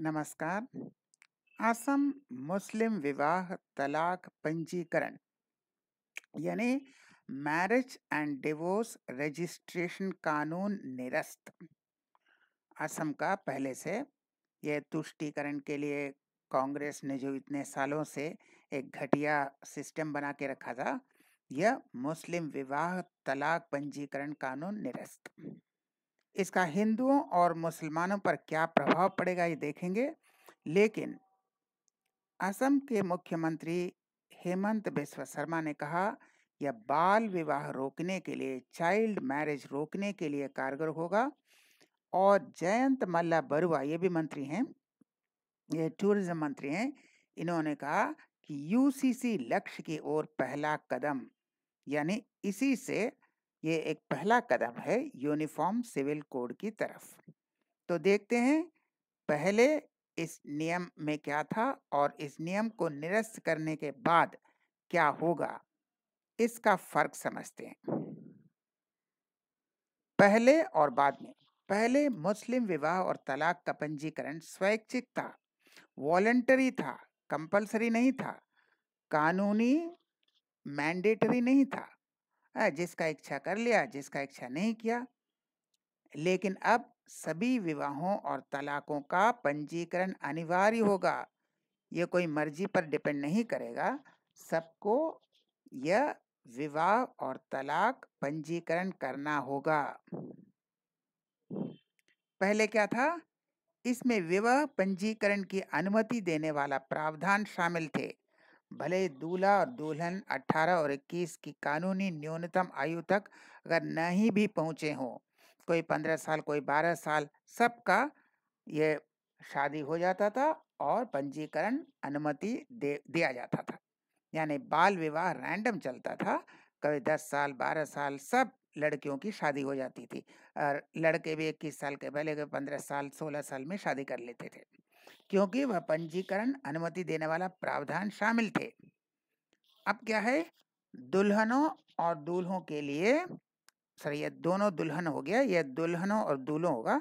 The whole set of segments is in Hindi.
नमस्कार असम मुस्लिम विवाह तलाक पंजीकरण यानी मैरिज एंड डिवोर्स रजिस्ट्रेशन कानून निरस्त असम का पहले से यह तुष्टीकरण के लिए कांग्रेस ने जो इतने सालों से एक घटिया सिस्टम बना के रखा था यह मुस्लिम विवाह तलाक पंजीकरण कानून निरस्त इसका हिंदुओं और मुसलमानों पर क्या प्रभाव पड़ेगा ये देखेंगे लेकिन असम के मुख्यमंत्री हेमंत बिश्व शर्मा ने कहा यह बाल विवाह रोकने के लिए चाइल्ड मैरिज रोकने के लिए कारगर होगा और जयंत मल्ला बरुआ ये भी मंत्री हैं ये टूरिज्म मंत्री हैं इन्होंने कहा कि यूसीसी लक्ष्य की ओर पहला कदम यानी इसी से ये एक पहला कदम है यूनिफॉर्म सिविल कोड की तरफ तो देखते हैं पहले इस नियम में क्या था और इस नियम को निरस्त करने के बाद क्या होगा इसका फर्क समझते हैं पहले और बाद में पहले मुस्लिम विवाह और तलाक का पंजीकरण स्वैच्छिक था वॉलेंटरी था कंपलसरी नहीं था कानूनी मैंडेटरी नहीं था हाँ, जिसका इच्छा कर लिया जिसका इच्छा नहीं किया लेकिन अब सभी विवाहों और तलाकों का पंजीकरण अनिवार्य होगा ये कोई मर्जी पर डिपेंड नहीं करेगा सबको यह विवाह और तलाक पंजीकरण करना होगा पहले क्या था इसमें विवाह पंजीकरण की अनुमति देने वाला प्रावधान शामिल थे भले ही दूल्हा और दुल्हन 18 और 21 की कानूनी न्यूनतम आयु तक अगर नहीं भी पहुँचे हों कोई 15 साल कोई 12 साल सबका ये शादी हो जाता था और पंजीकरण अनुमति दे दिया जाता था यानी बाल विवाह रैंडम चलता था कभी 10 साल 12 साल सब लड़कियों की शादी हो जाती थी और लड़के भी इक्कीस साल के पहले के पंद्रह साल सोलह साल में शादी कर लेते थे क्योंकि वह पंजीकरण अनुमति देने वाला प्रावधान शामिल थे अब क्या है दुल्हनों और दूल्हों के लिए सर यह दोनों दुल्हन हो गया यह दुल्हनों और दूल्हों होगा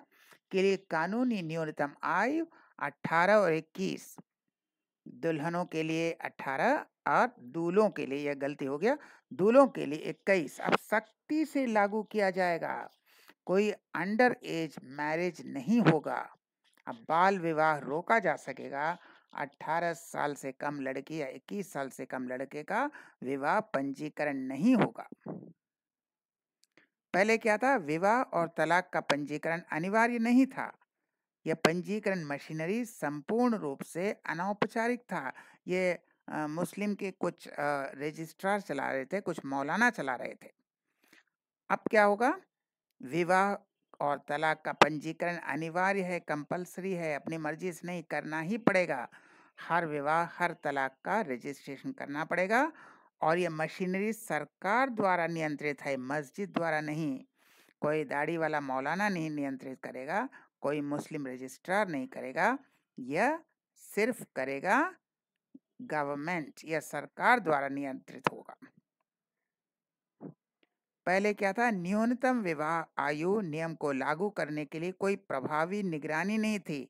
के लिए कानूनी न्यूनतम आयु 18 और 21 दुल्हनों के लिए 18 और दूल्हों के लिए यह गलती हो गया दूल्हों के लिए 21 अब सख्ती से लागू किया जाएगा कोई अंडर एज मैरिज नहीं होगा अब बाल विवाह रोका जा सकेगा 18 साल से कम लड़की या 21 साल से कम लड़के का विवाह पंजीकरण नहीं होगा पहले क्या था विवाह और तलाक का पंजीकरण अनिवार्य नहीं था यह पंजीकरण मशीनरी संपूर्ण रूप से अनौपचारिक था ये आ, मुस्लिम के कुछ रजिस्ट्रार चला रहे थे कुछ मौलाना चला रहे थे अब क्या होगा विवाह और तलाक का पंजीकरण अनिवार्य है कंपलसरी है अपनी मर्जी से नहीं करना ही पड़ेगा हर विवाह हर तलाक का रजिस्ट्रेशन करना पड़ेगा और ये मशीनरी सरकार द्वारा नियंत्रित है मस्जिद द्वारा नहीं कोई दाढ़ी वाला मौलाना नहीं नियंत्रित करेगा कोई मुस्लिम रजिस्ट्रार नहीं करेगा यह सिर्फ करेगा गवर्नमेंट या सरकार द्वारा नियंत्रित होगा पहले क्या था न्यूनतम विवाह आयु नियम को लागू करने के लिए कोई प्रभावी निगरानी नहीं थी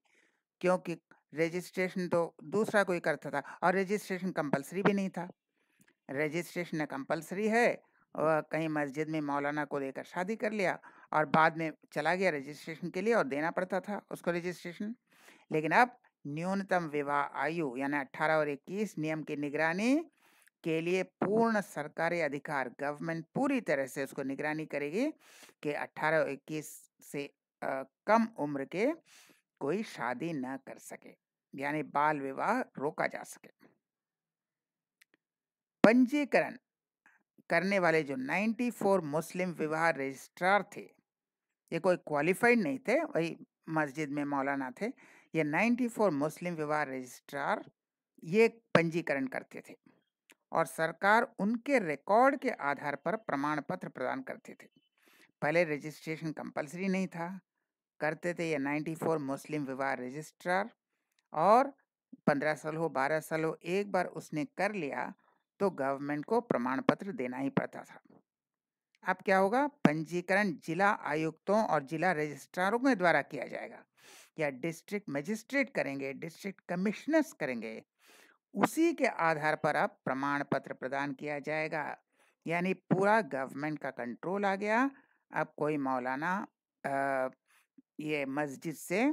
क्योंकि रजिस्ट्रेशन तो दूसरा कोई करता था और रजिस्ट्रेशन कंपलसरी भी नहीं था रजिस्ट्रेशन कंपलसरी है और कहीं मस्जिद में मौलाना को देकर शादी कर लिया और बाद में चला गया रजिस्ट्रेशन के लिए और देना पड़ता था उसको रजिस्ट्रेशन लेकिन अब न्यूनतम विवाह आयु यानी 18 और 21 नियम की निगरानी के लिए पूर्ण सरकारी अधिकार गवर्नमेंट पूरी तरह से उसको निगरानी करेगी कि 18 21 से आ, कम उम्र के कोई शादी न कर सके यानी बाल विवाह रोका जा सके पंजीकरण करने वाले जो 94 मुस्लिम विवाह रजिस्ट्रार थे ये कोई क्वालिफाइड नहीं थे वही मस्जिद में मौलाना थे ये 94 मुस्लिम विवाह रजिस्ट्रार ये पंजीकरण करते थे और सरकार उनके रिकॉर्ड के आधार पर प्रमाण पत्र प्रदान करते थे पहले रजिस्ट्रेशन कंपलसरी नहीं था करते थे ये 94 मुस्लिम विवाह रजिस्ट्रार और 15 साल हो 12 साल हो एक बार उसने कर लिया तो गवर्नमेंट को प्रमाण पत्र देना ही पड़ता था अब क्या होगा पंजीकरण जिला आयुक्तों और जिला रजिस्ट्रारों के द्वारा किया जाएगा या डिस्ट्रिक्ट मजिस्ट्रेट करेंगे डिस्ट्रिक्ट कमिश्नर्स करेंगे उसी के आधार पर अब प्रमाण पत्र प्रदान किया जाएगा यानी पूरा गवर्नमेंट का कंट्रोल आ गया अब कोई मौलाना आ, ये मस्जिद से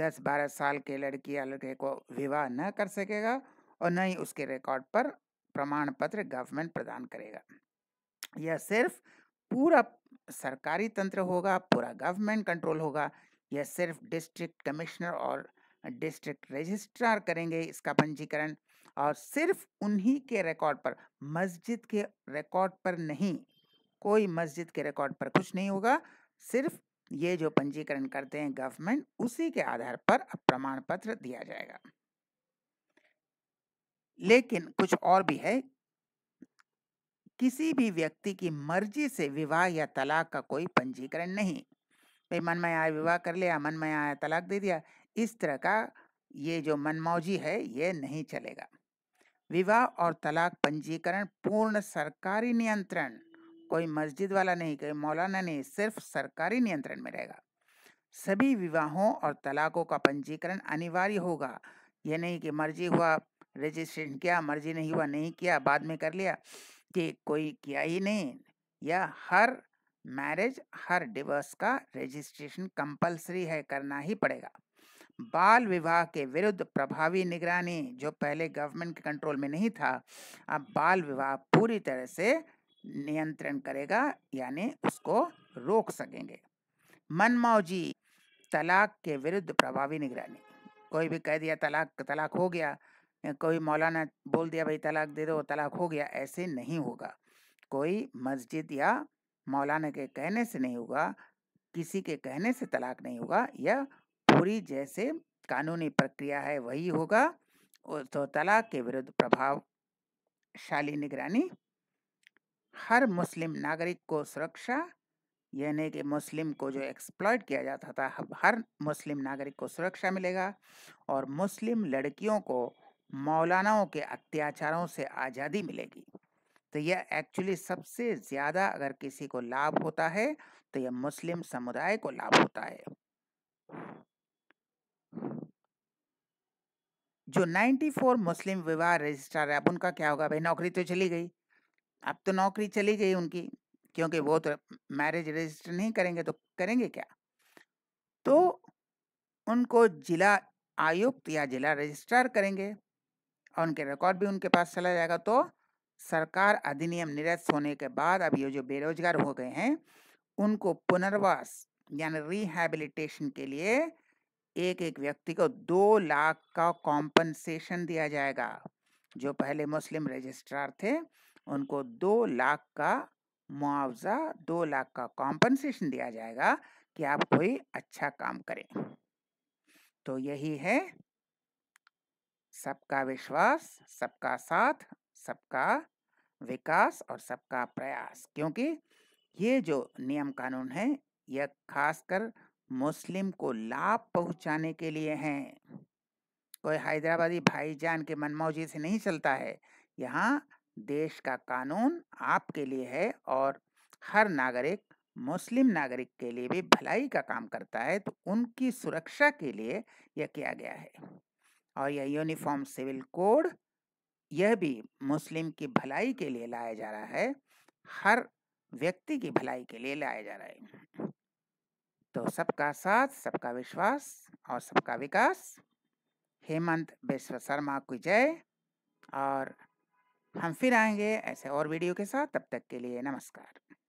दस बारह साल के लड़की या लड़के को विवाह न कर सकेगा और न ही उसके रिकॉर्ड पर प्रमाण पत्र गवर्नमेंट प्रदान करेगा यह सिर्फ पूरा सरकारी तंत्र होगा पूरा गवर्नमेंट कंट्रोल होगा यह सिर्फ डिस्ट्रिक्ट कमिश्नर और डिस्ट्रिक्ट रजिस्ट्रार करेंगे इसका पंजीकरण और सिर्फ उन्हीं के रिकॉर्ड पर मस्जिद के रिकॉर्ड पर नहीं कोई मस्जिद के रिकॉर्ड पर कुछ नहीं होगा सिर्फ ये जो पंजीकरण करते हैं गवर्नमेंट उसी के आधार पर प्रमाण पत्र दिया जाएगा लेकिन कुछ और भी है किसी भी व्यक्ति की मर्जी से विवाह या तलाक का कोई पंजीकरण नहीं भाई मन में आया विवाह कर लिया मन में आया तलाक दे दिया इस तरह का ये जो मनमौजी है ये नहीं चलेगा विवाह और तलाक पंजीकरण पूर्ण सरकारी नियंत्रण कोई मस्जिद वाला नहीं कोई मौलाना नहीं सिर्फ सरकारी नियंत्रण में रहेगा सभी विवाहों और तलाकों का पंजीकरण अनिवार्य होगा यह नहीं कि मर्जी हुआ रजिस्ट्रेशन किया मर्जी नहीं हुआ नहीं किया बाद में कर लिया कि कोई किया ही नहीं या हर मैरिज हर डिवोर्स का रजिस्ट्रेशन कंपलसरी है करना ही पड़ेगा बाल विवाह के विरुद्ध प्रभावी निगरानी जो पहले गवर्नमेंट के कंट्रोल में नहीं था अब बाल विवाह पूरी तरह से नियंत्रण करेगा यानी उसको रोक सकेंगे मनमाव जी तलाक के विरुद्ध प्रभावी निगरानी कोई भी कह दिया तलाक तलाक हो गया कोई मौलाना बोल दिया भाई तलाक दे दो तलाक हो गया ऐसे नहीं होगा कोई मस्जिद या मौलाना के कहने से नहीं होगा किसी के कहने से तलाक नहीं होगा या पूरी जैसे कानूनी प्रक्रिया है वही होगा और तो तलाक के विरुद्ध प्रभावशाली निगरानी हर मुस्लिम नागरिक को सुरक्षा यानी कि मुस्लिम को जो एक्सप्लॉयट किया जाता था हर मुस्लिम नागरिक को सुरक्षा मिलेगा और मुस्लिम लड़कियों को मौलानाओं के अत्याचारों से आज़ादी मिलेगी तो यह एक्चुअली सबसे ज़्यादा अगर किसी को लाभ होता है तो यह मुस्लिम समुदाय को लाभ होता है जो 94 मुस्लिम विवाह रजिस्ट्रार है अब उनका क्या होगा भाई नौकरी तो चली गई अब तो नौकरी चली गई उनकी क्योंकि वो तो मैरिज रजिस्टर नहीं करेंगे तो करेंगे क्या तो हम्म। उनको जिला आयुक्त या जिला रजिस्ट्रार करेंगे और उनके रिकॉर्ड भी उनके पास चला जाएगा तो सरकार अधिनियम निरस्त होने के बाद अब ये जो बेरोजगार हो गए हैं उनको पुनर्वास यानी रिहैबिलिटेशन के लिए एक एक व्यक्ति को दो लाख का कॉम्पनसेशन दिया जाएगा जो पहले मुस्लिम रजिस्ट्रार थे उनको दो लाख का मुआवजा दो लाख का कॉम्पनसेशन दिया जाएगा कि आप कोई अच्छा काम करें तो यही है सबका विश्वास सबका साथ सबका विकास और सबका प्रयास क्योंकि ये जो नियम कानून है यह खासकर मुस्लिम को लाभ पहुंचाने के लिए हैं कोई हैदराबादी भाईजान के मनमौजी से नहीं चलता है यहाँ देश का कानून आपके लिए है और हर नागरिक मुस्लिम नागरिक के लिए भी भलाई का काम करता है तो उनकी सुरक्षा के लिए यह किया गया है और यह यूनिफॉर्म सिविल कोड यह भी मुस्लिम की भलाई के लिए लाया जा रहा है हर व्यक्ति की भलाई के लिए लाया जा रहा है तो सबका साथ सबका विश्वास और सबका विकास हेमंत विश्व शर्मा की जय और हम फिर आएंगे ऐसे और वीडियो के साथ तब तक के लिए नमस्कार